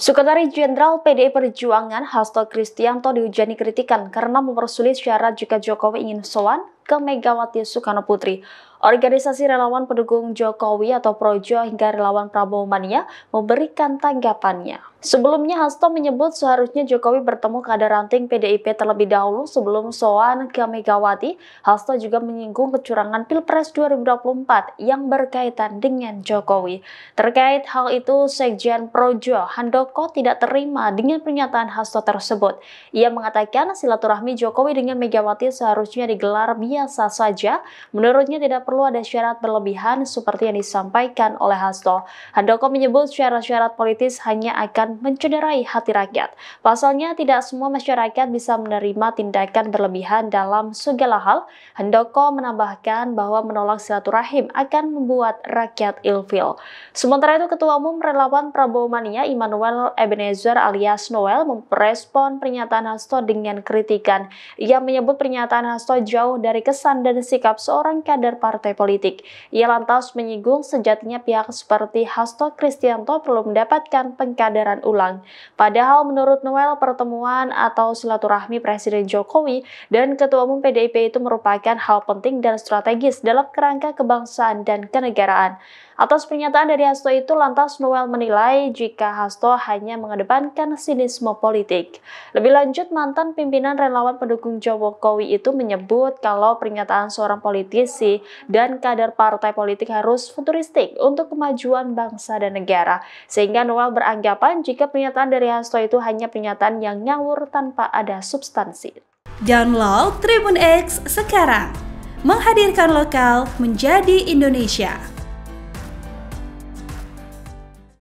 Sekretaris Jenderal PDI Perjuangan Hasto Kristianto dihujani kritikan karena mempersulit syarat jika Jokowi ingin soan ke Megawati Soekarno Putri. Organisasi relawan pendukung Jokowi atau Projo hingga relawan Prabowo Mania memberikan tanggapannya. Sebelumnya Hasto menyebut seharusnya Jokowi bertemu kader ranting PDIP terlebih dahulu sebelum soan ke Megawati. Hasto juga menyinggung kecurangan Pilpres 2024 yang berkaitan dengan Jokowi. Terkait hal itu, Sekjen Projo Handoko tidak terima dengan pernyataan Hasto tersebut. Ia mengatakan silaturahmi Jokowi dengan Megawati seharusnya digelar biasa saja. Menurutnya tidak perlu ada syarat berlebihan seperti yang disampaikan oleh Hasto. Handoko menyebut syarat-syarat politis hanya akan mencederai hati rakyat. Pasalnya, tidak semua masyarakat bisa menerima tindakan berlebihan dalam segala hal. Handoko menambahkan bahwa menolak silaturahim akan membuat rakyat ilfil. Sementara itu, Ketua Umum Relawan Prabowo Mania Immanuel Ebenezer alias Noel merespon pernyataan Hasto dengan kritikan. Ia menyebut pernyataan Hasto jauh dari kesan dan sikap seorang kader partai partai politik. Ia lantas menyinggung sejatinya pihak seperti Hasto Kristianto perlu mendapatkan pengkaderan ulang. Padahal menurut Noel, pertemuan atau silaturahmi Presiden Jokowi dan Ketua Umum PDIP itu merupakan hal penting dan strategis dalam kerangka kebangsaan dan kenegaraan. Atas pernyataan dari Hasto itu, lantas Noel menilai jika Hasto hanya mengedepankan sinisme politik. Lebih lanjut, mantan pimpinan relawan pendukung Jokowi itu menyebut kalau pernyataan seorang politisi dan kader partai politik harus futuristik untuk kemajuan bangsa dan negara. Sehingga Noel beranggapan jika pernyataan dari Hasto itu hanya pernyataan yang ngawur tanpa ada substansi. Download Tribun X sekarang, menghadirkan lokal menjadi Indonesia.